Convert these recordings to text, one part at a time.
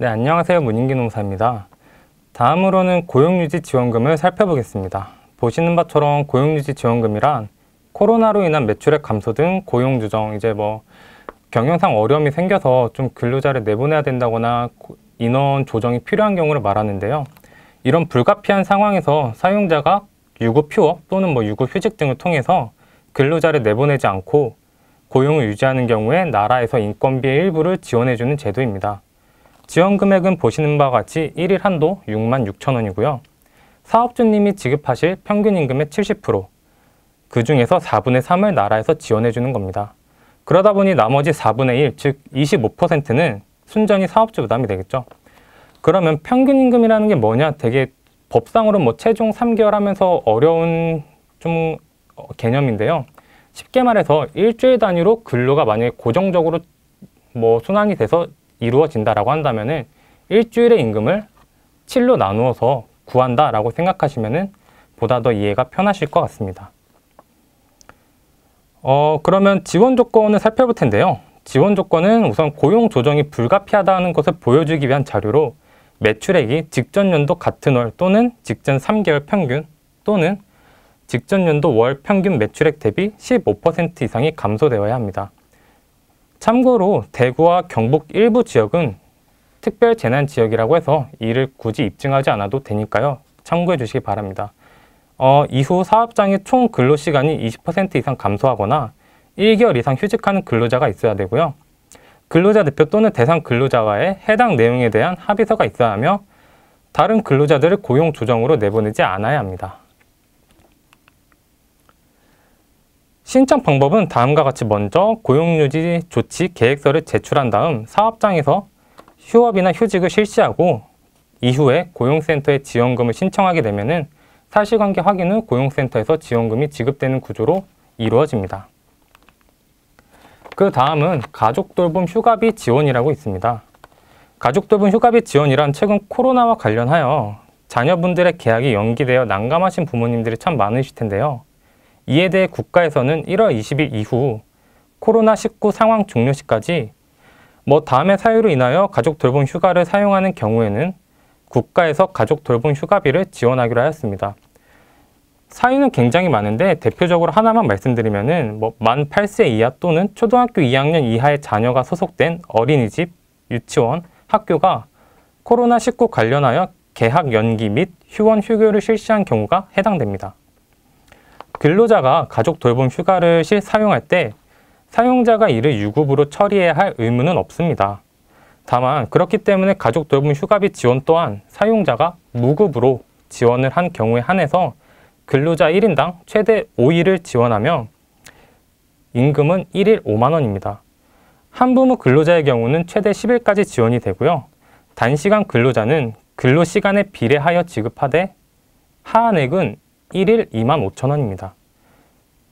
네, 안녕하세요. 문인기 농사입니다. 다음으로는 고용유지 지원금을 살펴보겠습니다. 보시는 바처럼 고용유지 지원금이란 코로나로 인한 매출액 감소 등 고용 조정, 이제 뭐 경영상 어려움이 생겨서 좀 근로자를 내보내야 된다거나 인원 조정이 필요한 경우를 말하는데요. 이런 불가피한 상황에서 사용자가 유급 휴업 또는 뭐 유급 휴직 등을 통해서 근로자를 내보내지 않고 고용을 유지하는 경우에 나라에서 인건비의 일부를 지원해주는 제도입니다. 지원 금액은 보시는 바와 같이 1일 한도 6만 6천 원이고요. 사업주님이 지급하실 평균 임금의 70%, 그 중에서 4분의 3을 나라에서 지원해 주는 겁니다. 그러다 보니 나머지 4분의 1, 즉 25%는 순전히 사업주 부담이 되겠죠. 그러면 평균 임금이라는 게 뭐냐? 되게 법상으로 뭐 최종 3개월 하면서 어려운 좀 어, 개념인데요. 쉽게 말해서 일주일 단위로 근로가 만약에 고정적으로 뭐 순환이 돼서 이루어진다라고 한다면은 일주일의 임금을 7로 나누어서 구한다라고 생각하시면은 보다 더 이해가 편하실 것 같습니다. 어, 그러면 지원 조건을 살펴볼 텐데요. 지원 조건은 우선 고용 조정이 불가피하다는 것을 보여주기 위한 자료로 매출액이 직전 연도 같은 월 또는 직전 3개월 평균 또는 직전 연도 월 평균 매출액 대비 15% 이상이 감소되어야 합니다. 참고로 대구와 경북 일부 지역은 특별 재난 지역이라고 해서 이를 굳이 입증하지 않아도 되니까요. 참고해 주시기 바랍니다. 어, 이후 사업장의 총 근로 시간이 20% 이상 감소하거나 1개월 이상 휴직하는 근로자가 있어야 되고요. 근로자 대표 또는 대상 근로자와의 해당 내용에 대한 합의서가 있어야 하며 다른 근로자들을 고용 조정으로 내보내지 않아야 합니다. 신청 방법은 다음과 같이 먼저 고용유지 조치 계획서를 제출한 다음 사업장에서 휴업이나 휴직을 실시하고 이후에 고용센터에 지원금을 신청하게 되면 사실관계 확인 후 고용센터에서 지원금이 지급되는 구조로 이루어집니다. 그 다음은 가족돌봄 휴가비 지원이라고 있습니다. 가족돌봄 휴가비 지원이란 최근 코로나와 관련하여 자녀분들의 계약이 연기되어 난감하신 부모님들이 참 많으실 텐데요. 이에 대해 국가에서는 1월 20일 이후 코로나19 상황 종료 시까지 뭐 다음의 사유로 인하여 가족 돌봄 휴가를 사용하는 경우에는 국가에서 가족 돌봄 휴가비를 지원하기로 하였습니다. 사유는 굉장히 많은데 대표적으로 하나만 말씀드리면은 뭐 만 8세 이하 또는 초등학교 2학년 이하의 자녀가 소속된 어린이집, 유치원, 학교가 코로나19 관련하여 개학 연기 및 휴원 휴교를 실시한 경우가 해당됩니다. 근로자가 가족 돌봄 휴가를 사용할 때 사용자가 이를 유급으로 처리해야 할 의무는 없습니다. 다만 그렇기 때문에 가족 돌봄 휴가비 지원 또한 사용자가 무급으로 지원을 한 경우에 한해서 근로자 1인당 최대 5일을 지원하며 임금은 1일 5만 원입니다. 한부모 근로자의 경우는 최대 10일까지 지원이 되고요. 단시간 근로자는 근로시간에 비례하여 지급하되 하한액은 1일 25,000원입니다.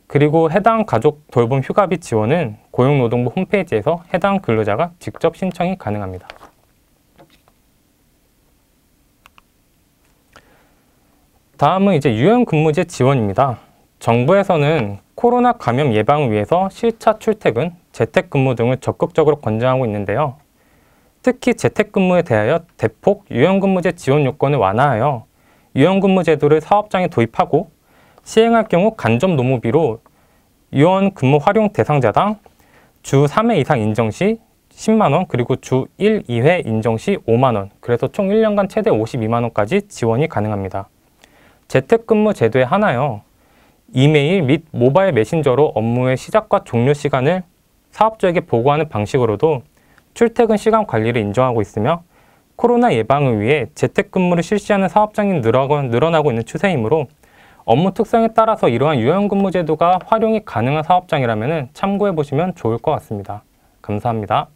그리고 해당 가족 돌봄 휴가비 지원은 고용노동부 홈페이지에서 해당 근로자가 직접 신청이 가능합니다. 다음은 이제 유연근무제 지원입니다. 정부에서는 코로나 감염 예방을 위해서 실차 출퇴근, 재택근무 등을 적극적으로 권장하고 있는데요. 특히 재택근무에 대하여 대폭 유연근무제 지원 요건을 완화하여 유연근무 제도를 사업장에 도입하고 시행할 경우 간접 노무비로 유연근무 활용 대상자당 주 3회 이상 인정 시 10만 원 그리고 주 1, 2회 인정 시 5만 원 그래서 총 1년간 최대 52만 원까지 지원이 가능합니다. 재택근무 제도의 하나요. 이메일 및 모바일 메신저로 업무의 시작과 종료 시간을 사업주에게 보고하는 방식으로도 출퇴근 시간 관리를 인정하고 있으며 코로나 예방을 위해 재택근무를 실시하는 사업장이 늘어나고 있는 추세이므로 업무 특성에 따라서 이러한 유연근무 제도가 활용이 가능한 사업장이라면 참고해 보시면 좋을 것 같습니다. 감사합니다.